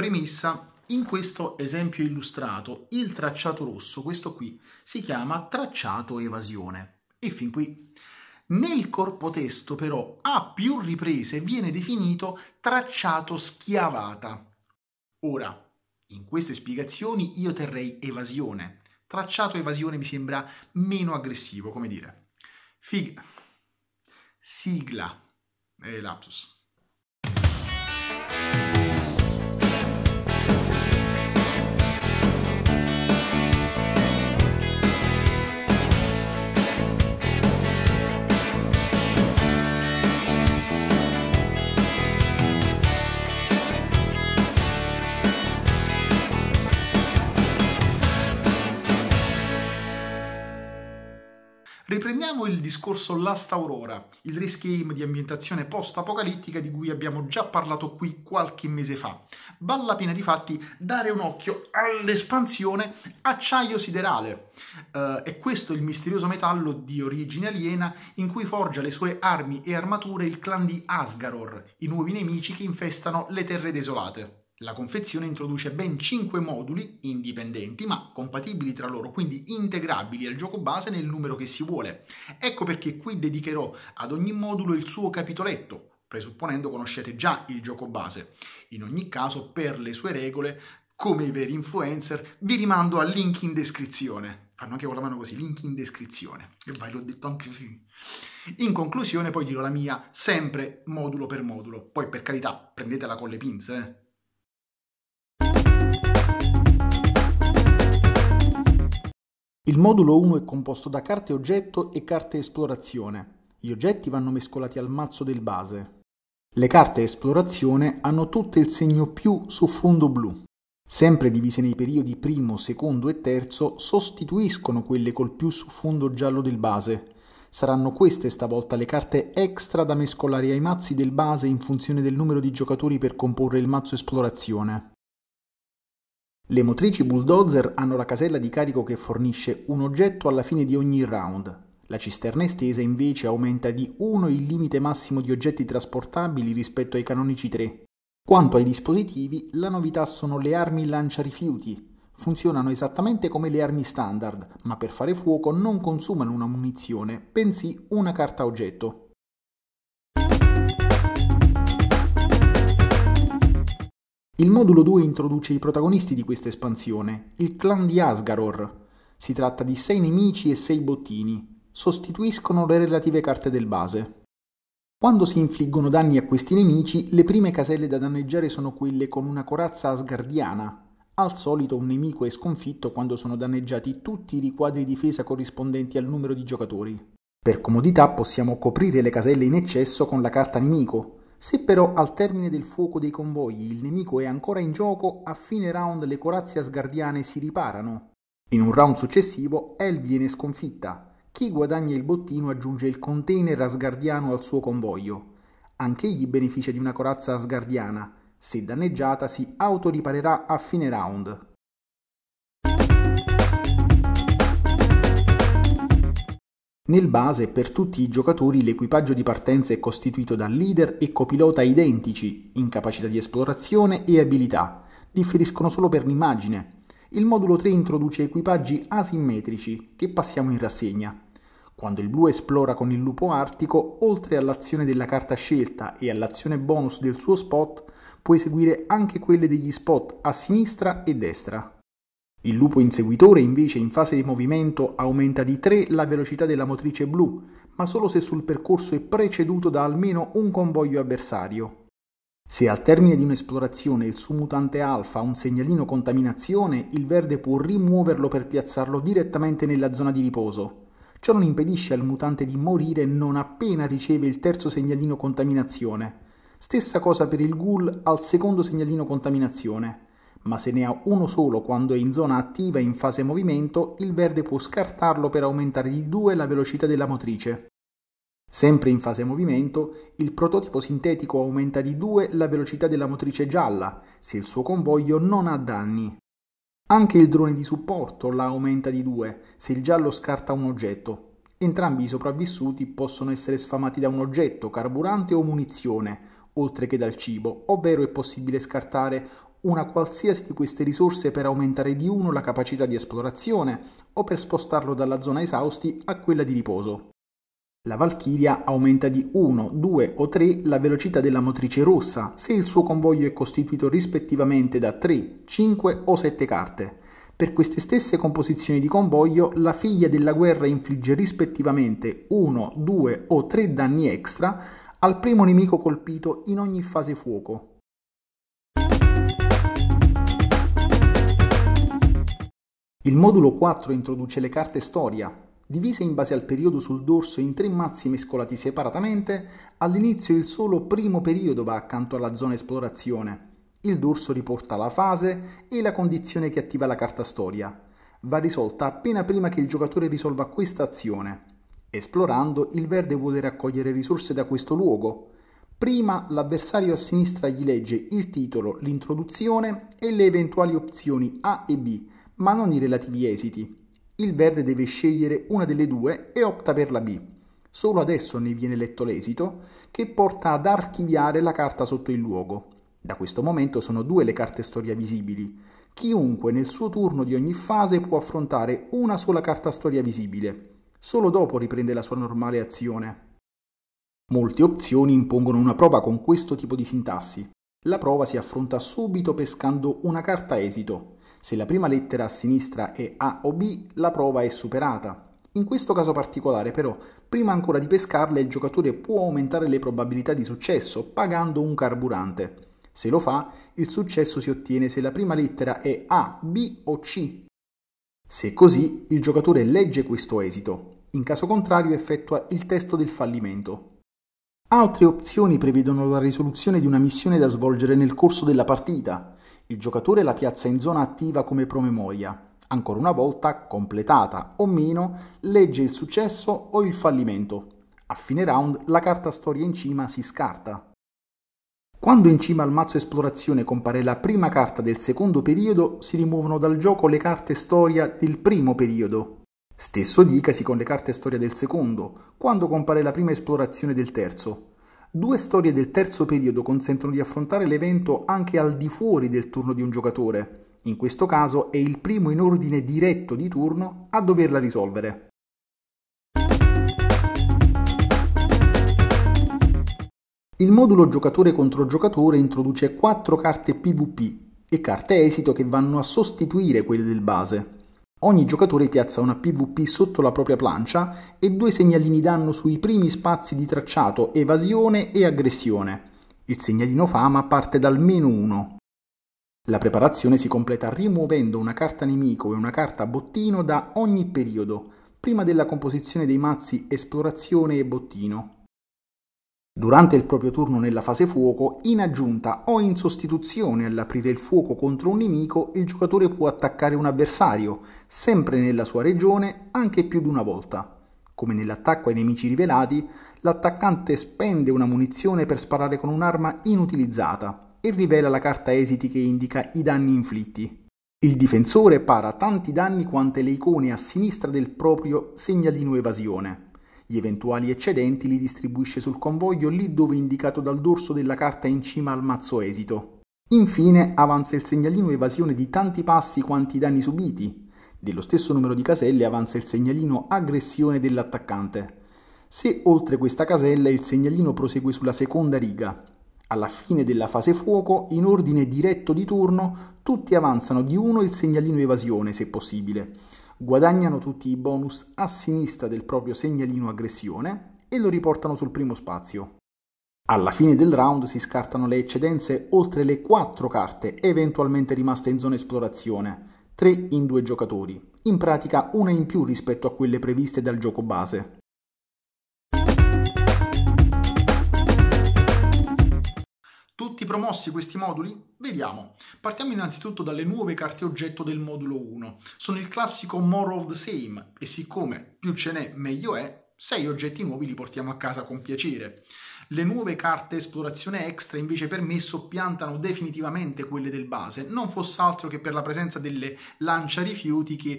Premessa, in questo esempio illustrato, il tracciato rosso, questo qui, si chiama tracciato evasione. E fin qui. Nel corpo testo però a più riprese viene definito tracciato schiavata. Ora, in queste spiegazioni io terrei evasione. Tracciato evasione mi sembra meno aggressivo, come dire. Fig... Sigla. Eh, lapsus. Riprendiamo il discorso Last Aurora, il race game di ambientazione post-apocalittica di cui abbiamo già parlato qui qualche mese fa. Vale la pena di fatti dare un occhio all'espansione Acciaio Siderale. Uh, è questo il misterioso metallo di origine aliena in cui forgia le sue armi e armature il clan di Asgaror, i nuovi nemici che infestano le terre desolate. La confezione introduce ben 5 moduli indipendenti ma compatibili tra loro, quindi integrabili al gioco base nel numero che si vuole. Ecco perché qui dedicherò ad ogni modulo il suo capitoletto, presupponendo conoscete già il gioco base. In ogni caso, per le sue regole, come i veri influencer, vi rimando al link in descrizione. Fanno anche con la mano così, link in descrizione. E vai, l'ho detto anche così. In conclusione poi dirò la mia, sempre modulo per modulo. Poi per carità, prendetela con le pinze, eh. Il modulo 1 è composto da carte oggetto e carte esplorazione. Gli oggetti vanno mescolati al mazzo del base. Le carte esplorazione hanno tutte il segno più su fondo blu. Sempre divise nei periodi primo, secondo e terzo, sostituiscono quelle col più su fondo giallo del base. Saranno queste stavolta le carte extra da mescolare ai mazzi del base in funzione del numero di giocatori per comporre il mazzo esplorazione. Le motrici bulldozer hanno la casella di carico che fornisce un oggetto alla fine di ogni round. La cisterna estesa invece aumenta di 1 il limite massimo di oggetti trasportabili rispetto ai canonici 3. Quanto ai dispositivi, la novità sono le armi lancia rifiuti. Funzionano esattamente come le armi standard, ma per fare fuoco non consumano una munizione, bensì una carta oggetto. Il modulo 2 introduce i protagonisti di questa espansione, il clan di Asgaror. Si tratta di 6 nemici e 6 bottini. Sostituiscono le relative carte del base. Quando si infliggono danni a questi nemici, le prime caselle da danneggiare sono quelle con una corazza asgardiana. Al solito un nemico è sconfitto quando sono danneggiati tutti i riquadri difesa corrispondenti al numero di giocatori. Per comodità possiamo coprire le caselle in eccesso con la carta nemico, se però al termine del fuoco dei convogli il nemico è ancora in gioco, a fine round le corazze asgardiane si riparano. In un round successivo El viene sconfitta. Chi guadagna il bottino aggiunge il container asgardiano al suo convoglio. Anch'egli beneficia di una corazza asgardiana. Se danneggiata si autoriparerà a fine round. Nel base, per tutti i giocatori, l'equipaggio di partenza è costituito da leader e copilota identici in capacità di esplorazione e abilità, differiscono solo per l'immagine. Il modulo 3 introduce equipaggi asimmetrici, che passiamo in rassegna. Quando il blu esplora con il lupo artico, oltre all'azione della carta scelta e all'azione bonus del suo spot, può eseguire anche quelle degli spot a sinistra e destra. Il lupo inseguitore invece in fase di movimento aumenta di 3 la velocità della motrice blu, ma solo se sul percorso è preceduto da almeno un convoglio avversario. Se al termine di un'esplorazione il suo mutante alfa ha un segnalino contaminazione, il verde può rimuoverlo per piazzarlo direttamente nella zona di riposo. Ciò non impedisce al mutante di morire non appena riceve il terzo segnalino contaminazione. Stessa cosa per il ghoul al secondo segnalino contaminazione ma se ne ha uno solo quando è in zona attiva in fase movimento, il verde può scartarlo per aumentare di 2 la velocità della motrice. Sempre in fase movimento, il prototipo sintetico aumenta di 2 la velocità della motrice gialla, se il suo convoglio non ha danni. Anche il drone di supporto la aumenta di 2 se il giallo scarta un oggetto. Entrambi i sopravvissuti possono essere sfamati da un oggetto, carburante o munizione, oltre che dal cibo, ovvero è possibile scartare una qualsiasi di queste risorse per aumentare di uno la capacità di esplorazione o per spostarlo dalla zona esausti a quella di riposo. La Valchiria aumenta di 1, 2 o 3 la velocità della motrice rossa se il suo convoglio è costituito rispettivamente da 3, 5 o 7 carte. Per queste stesse composizioni di convoglio, la figlia della guerra infligge rispettivamente 1, 2 o 3 danni extra al primo nemico colpito in ogni fase fuoco. Il modulo 4 introduce le carte storia, divise in base al periodo sul dorso in tre mazzi mescolati separatamente, all'inizio il solo primo periodo va accanto alla zona esplorazione. Il dorso riporta la fase e la condizione che attiva la carta storia. Va risolta appena prima che il giocatore risolva questa azione. Esplorando, il verde vuole raccogliere risorse da questo luogo. Prima l'avversario a sinistra gli legge il titolo, l'introduzione e le eventuali opzioni A e B ma non i relativi esiti. Il verde deve scegliere una delle due e opta per la B. Solo adesso ne viene letto l'esito, che porta ad archiviare la carta sotto il luogo. Da questo momento sono due le carte storia visibili. Chiunque nel suo turno di ogni fase può affrontare una sola carta storia visibile. Solo dopo riprende la sua normale azione. Molte opzioni impongono una prova con questo tipo di sintassi. La prova si affronta subito pescando una carta esito, se la prima lettera a sinistra è A o B, la prova è superata. In questo caso particolare però, prima ancora di pescarla il giocatore può aumentare le probabilità di successo pagando un carburante. Se lo fa, il successo si ottiene se la prima lettera è A, B o C. Se così, il giocatore legge questo esito. In caso contrario effettua il testo del fallimento. Altre opzioni prevedono la risoluzione di una missione da svolgere nel corso della partita. Il giocatore la piazza in zona attiva come promemoria. Ancora una volta, completata o meno, legge il successo o il fallimento. A fine round la carta storia in cima si scarta. Quando in cima al mazzo esplorazione compare la prima carta del secondo periodo, si rimuovono dal gioco le carte storia del primo periodo, Stesso dicasi con le carte storia del secondo, quando compare la prima esplorazione del terzo. Due storie del terzo periodo consentono di affrontare l'evento anche al di fuori del turno di un giocatore. In questo caso è il primo in ordine diretto di turno a doverla risolvere. Il modulo giocatore contro giocatore introduce quattro carte PvP e carte esito che vanno a sostituire quelle del base. Ogni giocatore piazza una PvP sotto la propria plancia e due segnalini danno sui primi spazi di tracciato evasione e aggressione. Il segnalino fama parte dal meno 1. La preparazione si completa rimuovendo una carta nemico e una carta bottino da ogni periodo, prima della composizione dei mazzi esplorazione e bottino durante il proprio turno nella fase fuoco, in aggiunta o in sostituzione all'aprire il fuoco contro un nemico, il giocatore può attaccare un avversario, sempre nella sua regione, anche più di una volta. Come nell'attacco ai nemici rivelati, l'attaccante spende una munizione per sparare con un'arma inutilizzata e rivela la carta esiti che indica i danni inflitti. Il difensore para tanti danni quante le icone a sinistra del proprio segnalino evasione. Gli eventuali eccedenti li distribuisce sul convoglio lì dove indicato dal dorso della carta in cima al mazzo esito. Infine avanza il segnalino evasione di tanti passi quanti i danni subiti. Dello stesso numero di caselle avanza il segnalino aggressione dell'attaccante. Se oltre questa casella il segnalino prosegue sulla seconda riga, alla fine della fase fuoco, in ordine diretto di turno, tutti avanzano di uno il segnalino evasione, se possibile guadagnano tutti i bonus a sinistra del proprio segnalino aggressione e lo riportano sul primo spazio. Alla fine del round si scartano le eccedenze oltre le 4 carte eventualmente rimaste in zona esplorazione, 3 in 2 giocatori, in pratica una in più rispetto a quelle previste dal gioco base. promossi questi moduli? Vediamo. Partiamo innanzitutto dalle nuove carte oggetto del modulo 1. Sono il classico More of the Same e siccome più ce n'è meglio è, 6 oggetti nuovi li portiamo a casa con piacere. Le nuove carte esplorazione extra invece per me soppiantano definitivamente quelle del base, non fosse altro che per la presenza delle lancia rifiuti che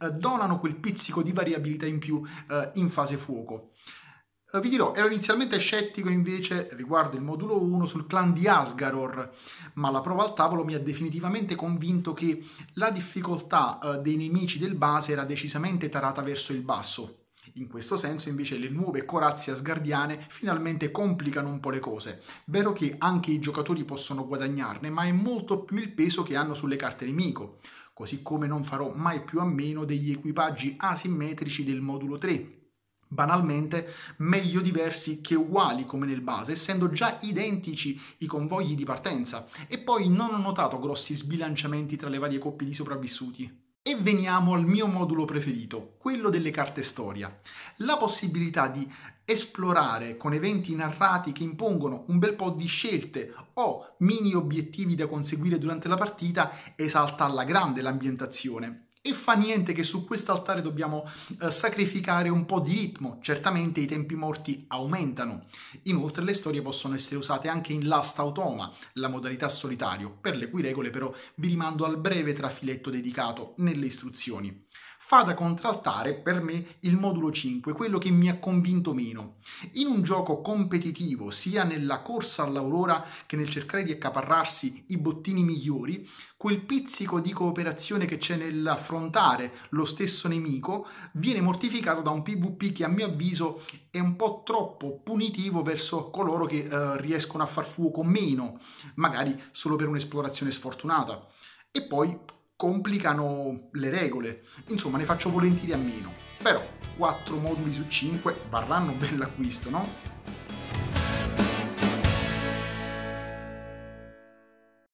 eh, donano quel pizzico di variabilità in più eh, in fase fuoco vi dirò, ero inizialmente scettico invece riguardo il modulo 1 sul clan di Asgaror, ma la prova al tavolo mi ha definitivamente convinto che la difficoltà eh, dei nemici del base era decisamente tarata verso il basso. In questo senso invece le nuove corazze asgardiane finalmente complicano un po' le cose. Vero che anche i giocatori possono guadagnarne, ma è molto più il peso che hanno sulle carte nemico, così come non farò mai più a meno degli equipaggi asimmetrici del modulo 3 banalmente meglio diversi che uguali come nel base, essendo già identici i convogli di partenza, e poi non ho notato grossi sbilanciamenti tra le varie coppie di sopravvissuti. E veniamo al mio modulo preferito, quello delle carte storia. La possibilità di esplorare con eventi narrati che impongono un bel po' di scelte o mini obiettivi da conseguire durante la partita esalta alla grande l'ambientazione e fa niente che su quest'altare dobbiamo eh, sacrificare un po' di ritmo. Certamente i tempi morti aumentano. Inoltre le storie possono essere usate anche in Last Automa, la modalità solitario, per le cui regole però vi rimando al breve trafiletto dedicato nelle istruzioni fa da contraltare per me il modulo 5, quello che mi ha convinto meno. In un gioco competitivo, sia nella corsa all'aurora che nel cercare di accaparrarsi i bottini migliori, quel pizzico di cooperazione che c'è nell'affrontare lo stesso nemico viene mortificato da un PvP che a mio avviso è un po' troppo punitivo verso coloro che eh, riescono a far fuoco meno, magari solo per un'esplorazione sfortunata. E poi complicano le regole. Insomma, ne faccio volentieri a meno. Però 4 moduli su 5 varranno un l'acquisto, no?